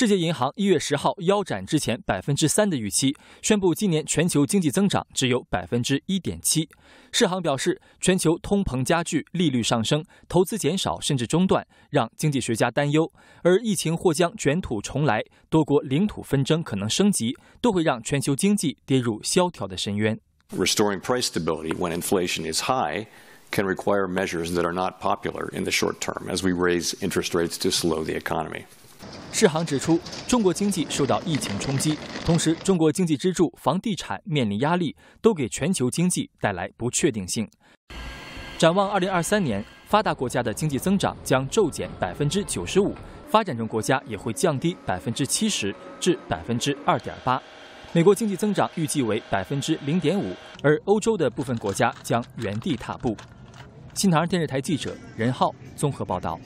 世界银行一月十号腰斩之前百分之三的预期，宣布今年全球经济增长只有百分之一点七。世行表示，全球通膨加剧、利率上升、投资减少甚至中断，让经济学家担忧，而疫情或将卷土重来，多国领土纷争可能升级，都会让全球经济跌入萧条的深渊。Restoring price stability when inflation is high can require measures that are not popular in the short term, as we raise interest rates to slow the economy. 世行指出，中国经济受到疫情冲击，同时中国经济支柱房地产面临压力，都给全球经济带来不确定性。展望2023年，发达国家的经济增长将骤减百分之九十五，发展中国家也会降低百分之七十至百分之二点八。美国经济增长预计为百分之零点五，而欧洲的部分国家将原地踏步。新唐电视台记者任浩综合报道。